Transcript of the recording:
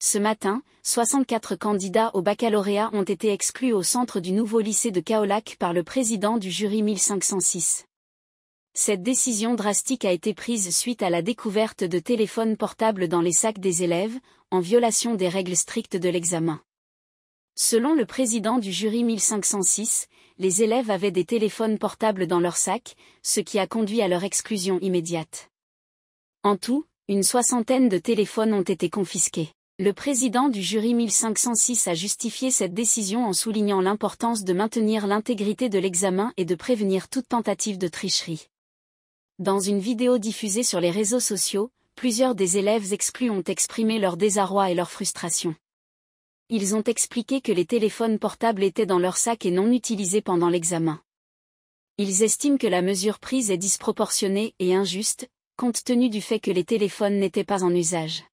Ce matin, 64 candidats au baccalauréat ont été exclus au centre du nouveau lycée de Kaolac par le président du jury 1506. Cette décision drastique a été prise suite à la découverte de téléphones portables dans les sacs des élèves, en violation des règles strictes de l'examen. Selon le président du jury 1506, les élèves avaient des téléphones portables dans leurs sacs, ce qui a conduit à leur exclusion immédiate. En tout, une soixantaine de téléphones ont été confisqués. Le président du jury 1506 a justifié cette décision en soulignant l'importance de maintenir l'intégrité de l'examen et de prévenir toute tentative de tricherie. Dans une vidéo diffusée sur les réseaux sociaux, plusieurs des élèves exclus ont exprimé leur désarroi et leur frustration. Ils ont expliqué que les téléphones portables étaient dans leur sac et non utilisés pendant l'examen. Ils estiment que la mesure prise est disproportionnée et injuste, compte tenu du fait que les téléphones n'étaient pas en usage.